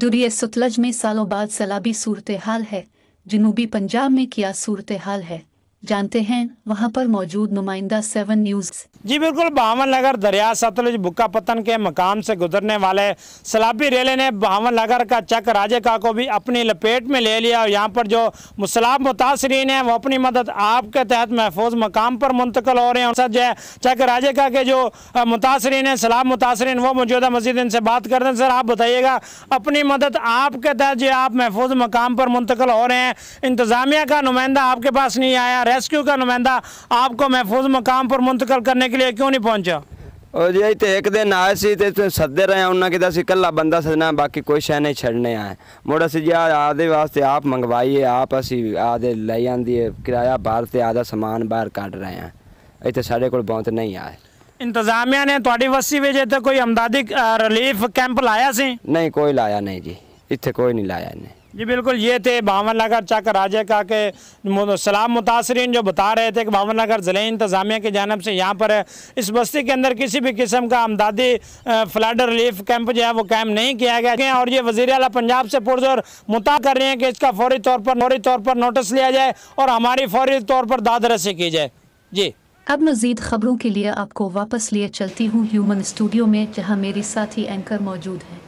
दुरिय सतलज में सालों बाद सलाबी सूरत हाल है जनूबी पंजाब में किया सूरत हाल है जानते हैं वहां पर मौजूद नुमाइंदा सेवन न्यूज जी बिल्कुल बावन नगर दरिया सतलुज बुक्का पतन के मकाम से गुजरने वाले सलाबी रेले ने बावन नगर का चक राजे का को भी अपनी लपेट में ले लिया और यहाँ पर जो मुसलाब मुतासरीन है वो अपनी मदद आपके तहत महफूज मकाम पर मुंतकल हो रहे हैं सर जो है चक राजे का के जो मुतासरीन है सलाब मुतासरीन वो मौजूदा मस्जिद इनसे बात कर रहे हैं सर आप बताइएगा अपनी मदद आपके तहत जो आप महफूज मकाम पर मुंतकिल हो रहे हैं इंतज़ामिया का नुमाइंदा आपके पास नहीं आया रेस्क्यू का नुमाइंदा आपको महफूज मकाम पर मुंतकिल करने के लिए क्यों नहीं पहुँचा और तो एक दिन आए सी तो सदे रहे उन्हें कि अस कला बंदा सदना बाकी कोई शह नहीं छड़ने आए मुड़ अस जी आदे वास्ते आप मंगवाइए आप असी आदे लाई आंदी किराया बाहर से आधा सामान बाहर कट रहे हैं इतने साढ़े को बहुत नहीं आए इंतजामिया ने थोड़ी वस्सी में इतने कोई अमदादी रिलीफ कैंप लाया सी नहीं कोई लाया नहीं जी इतने कोई नहीं लाया इन्हें जी बिल्कुल ये थे बावन नगर चक राजे का के सलाम मुतासरीन जो बता रहे थे कि बावन नगर ज़िले इंतज़ामिया की जानब से यहाँ पर इस बस्ती के अंदर किसी भी किस्म का आमदादी फ्लड रिलीफ कैंप जो है वो कैम्प नहीं किया गया है और ये वजीर अला पंजाब से पुरजोर मुता कर रहे हैं कि इसका फौरी तौर पर फौरी तौर पर नोटिस लिया जाए और हमारी फौरी तौर पर दादरसी की जाए जी अब मजीद खबरों के लिए आपको वापस लिए चलती हूँ ह्यूमन स्टूडियो में जहाँ मेरी साथी एंकर मौजूद हैं